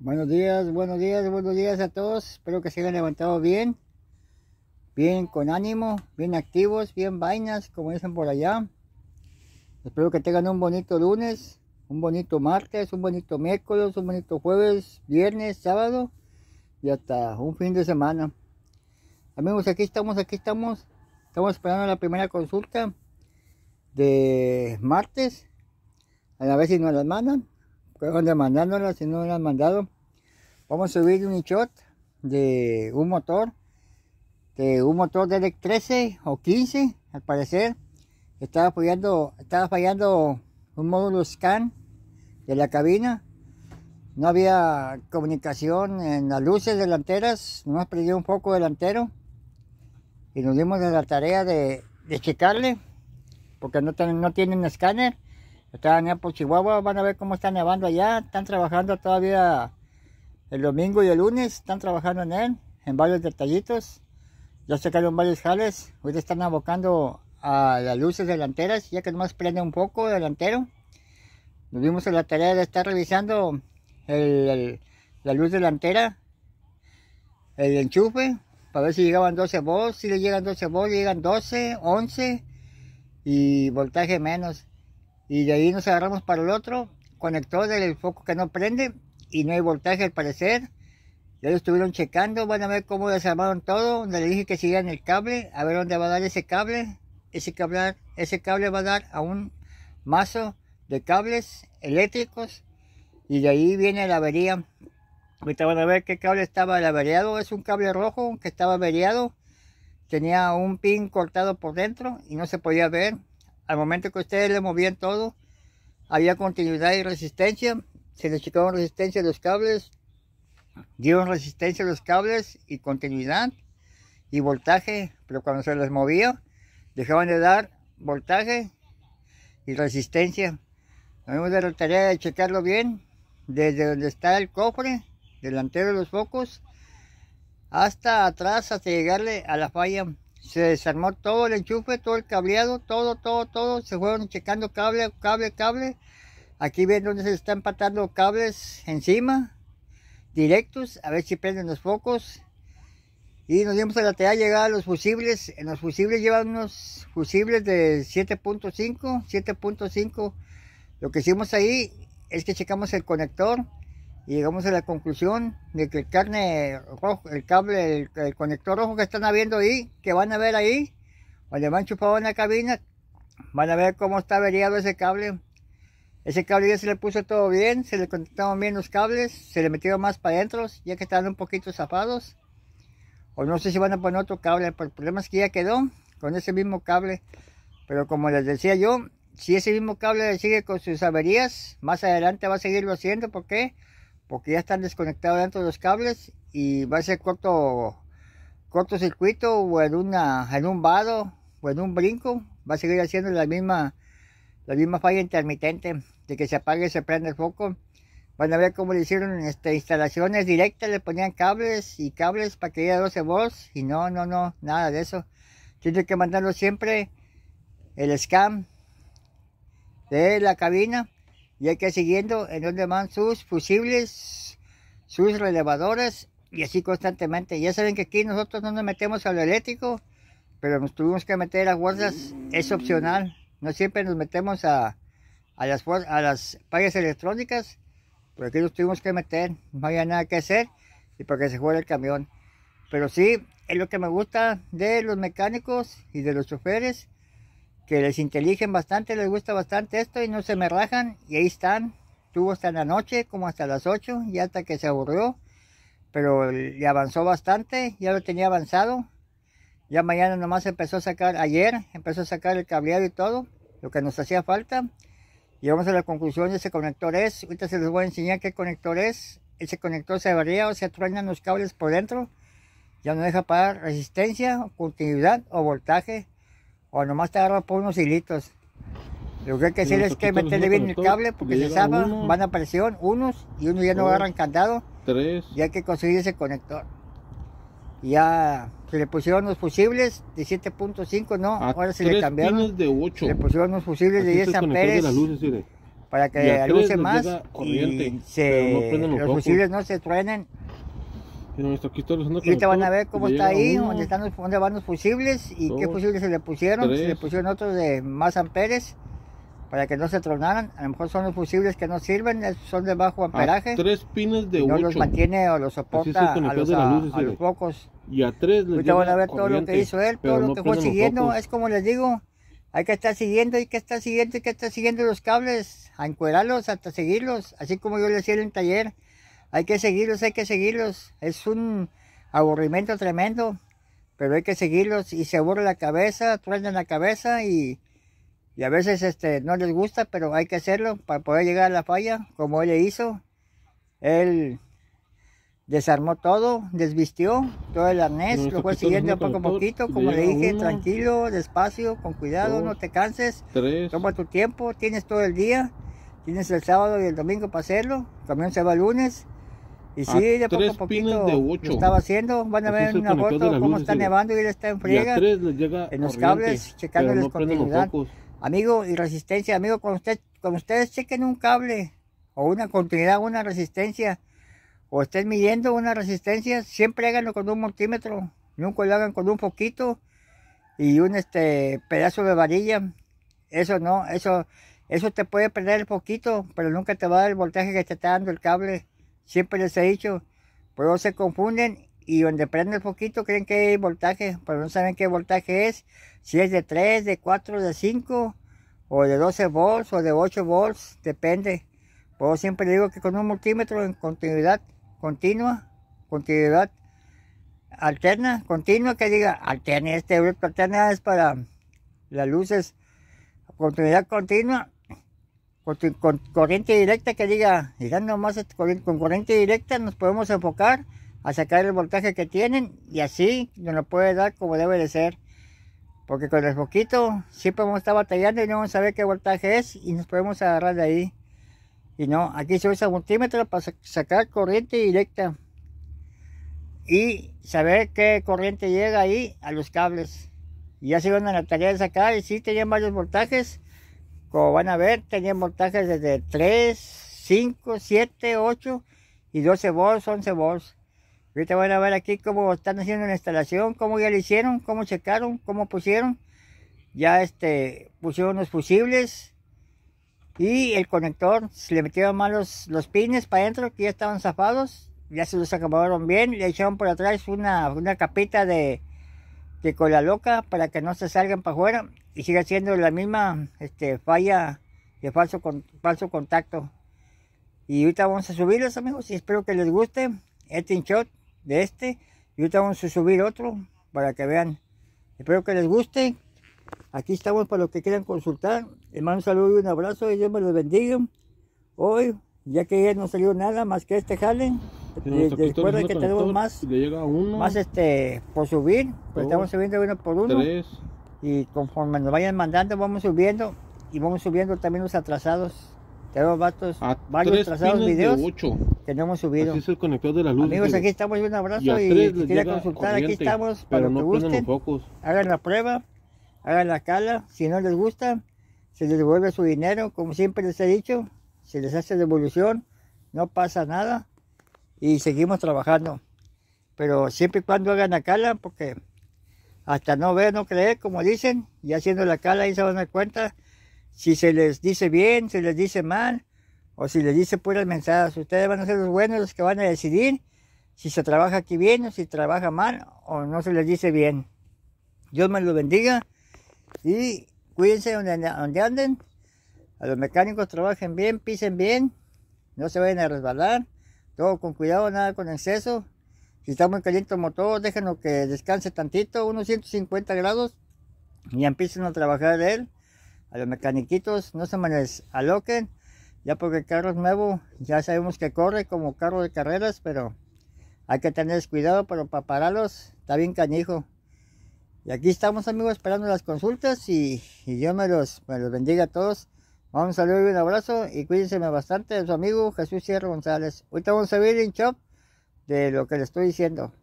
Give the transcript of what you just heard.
Buenos días, buenos días, buenos días a todos. Espero que se hayan levantado bien, bien con ánimo, bien activos, bien vainas, como dicen por allá. Espero que tengan un bonito lunes, un bonito martes, un bonito miércoles, un bonito jueves, viernes, sábado y hasta un fin de semana. Amigos, aquí estamos, aquí estamos. Estamos esperando la primera consulta de martes. A la vez y no a la semana fueron pues, si no la han mandado. Vamos a subir un shot de un motor, de un motor de 13 o 15, al parecer, estaba fallando, estaba fallando un módulo scan de la cabina. No había comunicación en las luces delanteras, nos perdió un poco delantero. Y nos dimos la tarea de, checarle, porque no, no tienen escáner están allá por Chihuahua, van a ver cómo está nevando allá. Están trabajando todavía el domingo y el lunes, están trabajando en él, en varios detallitos. Ya sacaron varios jales. Hoy están abocando a las luces delanteras, ya que nomás prende un poco delantero. Nos vimos en la tarea de estar revisando la luz delantera, el enchufe, para ver si llegaban 12 volts, si le llegan 12 volts, llegan 12, 11 y voltaje menos y de ahí nos agarramos para el otro conector del foco que no prende y no hay voltaje al parecer. Ya lo estuvieron checando, van a ver cómo desarmaron todo. donde Le dije que sigan el cable, a ver dónde va a dar ese cable. Ese cable, ese cable va a dar a un mazo de cables eléctricos y de ahí viene la avería. Ahorita van a ver qué cable estaba el averiado. Es un cable rojo que estaba averiado. Tenía un pin cortado por dentro y no se podía ver al momento que ustedes le movían todo, había continuidad y resistencia. Se le checaban resistencia a los cables, dieron resistencia a los cables y continuidad y voltaje, pero cuando se les movía, dejaban de dar voltaje y resistencia. Tenemos de la tarea de checarlo bien, desde donde está el cofre, delantero de los focos, hasta atrás, hasta llegarle a la falla se desarmó todo el enchufe, todo el cableado, todo, todo, todo. Se fueron checando cable, cable, cable. Aquí ven donde se están empatando cables encima, directos, a ver si prenden los focos. Y nos dimos a la tarea de llegar a los fusibles. En los fusibles llevan unos fusibles de 7.5, 7.5. Lo que hicimos ahí es que checamos el conector y llegamos a la conclusión de que el carne rojo, el cable, el, conector rojo que están habiendo ahí, que van a ver ahí, cuando van chupado en la cabina, van a ver cómo está averiado ese cable. Ese cable ya se le puso todo bien, se le conectaron bien los cables, se le metieron más para adentro, ya que estaban un poquito zafados. O no sé si van a poner otro cable, por el problema es que ya quedó con ese mismo cable. Pero como les decía yo, si ese mismo cable sigue con sus averías, más adelante va a seguirlo haciendo, ¿por Porque porque ya están desconectados dentro de los cables y va a ser corto cortocircuito o en una en un vado o en un brinco va a seguir haciendo la misma la misma falla intermitente de que se apague y se prende el foco van a ver cómo le hicieron este, instalaciones directas le ponían cables y cables para que haya 12 volts y no no no nada de eso tiene que mandarlo siempre el scan de la cabina y hay que siguiendo en donde van sus fusibles, sus relevadores y así constantemente. Ya saben que aquí nosotros no nos metemos a lo eléctrico, pero nos tuvimos que meter a guardas. es opcional. No siempre nos metemos a, las, a las fallas electrónicas, pero aquí nos tuvimos que meter, no había nada que hacer y para que se juegue el camión. Pero sí, es lo que me gusta de los mecánicos y de los choferes que les inteligen bastante, les gusta bastante esto y no se me rajan y ahí están. Tuvo hasta la noche, como hasta las 8 y hasta que se aburrió, pero le avanzó bastante, ya lo tenía avanzado. Ya mañana nomás empezó a sacar, ayer empezó a sacar el cableado y todo, lo que nos hacía falta. Llegamos a la conclusión de ese conector es, ahorita se les voy a enseñar qué conector es. Ese conector se varía o se truenan los cables por dentro. Ya no deja para resistencia, continuidad o voltaje o nomás te agarra por unos hilitos. Lo que hay que hacer es que meterle bien el cable porque se sabe, van a presión unos y uno ya no agarran candado. Tres. Y hay que conseguir ese conector. Ya se le pusieron los fusibles de 7.5, no, ahora se le cambiaron. Se le pusieron los fusibles de 10 amperes. para que aluce más y los, los fusibles no se truenen Aquí te van a ver cómo está ahí, dónde, están van los fusibles y qué fusibles se le pusieron. Se le pusieron otros de más amperes para que no se tronaran. A lo mejor son los fusibles que no sirven, son de bajo amperaje. tres pines de uno. no los mantiene o los soporta a los, pocos. Y a tres te van a ver todo lo que hizo él, todo lo que fue siguiendo. Es como les digo, hay que estar siguiendo, y que está siguiendo, hay que estar siguiendo los cables, a encuerarlos hasta seguirlos. Así como yo le hacía en el taller hay que seguirlos, hay que seguirlos. Es un aburrimiento tremendo, pero hay que seguirlos y se aburre la cabeza, truenan la cabeza y, a veces este, no les gusta, pero hay que hacerlo para poder llegar a la falla, como él le hizo. Él desarmó todo, desvistió todo el arnés, lo fue siguiendo poco a poquito, como le dije, tranquilo, despacio, con cuidado, no te canses, toma tu tiempo, tienes todo el día, tienes el sábado y el domingo para hacerlo, el se va el lunes, y ah, sí, de poco a poquito estaba haciendo. Van a ver una foto cómo está nevando y él está en friega. en los cables, checándoles continuidad. Amigo y resistencia, amigo, cuando, usted, ustedes chequen un cable o una continuidad, una resistencia, o estén midiendo una resistencia, siempre háganlo con un multímetro. Nunca lo hagan con un poquito y un este pedazo de varilla. Eso no, eso, eso te puede perder el poquito, pero nunca te va a dar el voltaje que te está dando el cable. Siempre les he dicho, pero pues se confunden y donde prende poquito creen que hay voltaje, pero no saben qué voltaje es, si es de 3, de 4, de 5, o de 12 volts, o de 8 volts, depende. Pero siempre digo que con un multímetro en continuidad, continua, continuidad alterna, continua, que diga alterna, este alterna es para las luces, continuidad continua, con, corriente directa que diga, digan nomás este con corriente directa nos podemos enfocar a sacar el voltaje que tienen y así nos lo puede dar como debe de ser. Porque con el poquito siempre vamos a estar batallando y no vamos a saber qué voltaje es y nos podemos agarrar de ahí. Y no, aquí se usa multímetro para sacar corriente directa y saber qué corriente llega ahí a los cables. Y así van a la tarea de sacar y si tenían varios voltajes como van a ver, tenía montajes desde 3, 5, 7, 8 y 12 volts, 11 volts. Ahorita van a ver aquí cómo están haciendo la instalación, cómo ya lo hicieron, cómo checaron, cómo pusieron. Ya este, pusieron los fusibles y el conector. Se le metieron mal los, los pines para adentro que ya estaban zafados. Ya se los acabaron bien. Le echaron por atrás una, una capita de, de cola loca para que no se salgan para afuera y sigue siendo la misma este, falla de falso, falso contacto. Y ahorita vamos a subirlos amigos y espero que les guste este shot de este. Y ahorita vamos a subir otro para que vean. Espero que les guste. Aquí estamos para los que quieran consultar. hermano mando un saludo y un abrazo y Dios me los bendiga. Hoy, ya que ya no salió nada más que este jale. de que tenemos más, más este, por subir. Pues estamos subiendo uno por uno. Y conforme nos vayan mandando, vamos subiendo y vamos subiendo también los atrasados. Tenemos ah, varios atrasados videos. Tenemos subido. es el conector de la luz. Amigos, aquí estamos. Un abrazo. Y, si quieren consultar, aquí estamos. Para no lo que gusten, hagan la prueba, hagan la cala. Si no les gusta, se les devuelve su dinero. Como siempre les he dicho, se les hace devolución. No pasa nada. Y seguimos trabajando. Pero siempre y cuando hagan la cala, porque hasta no ver, no creer, como dicen, y haciendo la cala ahí se van a dar cuenta si se les dice bien, si les dice mal, o si les dice puras mensajes. Ustedes van a ser los buenos los que van a decidir si se trabaja aquí bien o si trabaja mal o no se les dice bien. Dios me lo bendiga y cuídense donde, donde anden. A los mecánicos trabajen bien, pisen bien, no se vayan a resbalar, todo con cuidado, nada con exceso. Si está muy caliente el motor, déjenlo que descanse tantito, unos 150 grados, y empiecen a trabajar de él. A los mecaniquitos, no se me les aloquen, ya porque el carro es nuevo, ya sabemos que corre como carro de carreras, pero hay que tener cuidado, pero para pararlos está bien cañijo. Y aquí estamos amigos esperando las consultas y, y Dios me los, los bendiga a todos. Vamos a saludar y un abrazo y cuídense bastante de su amigo Jesús Sierra González. Ahorita vamos a ver en shop de lo que le estoy diciendo.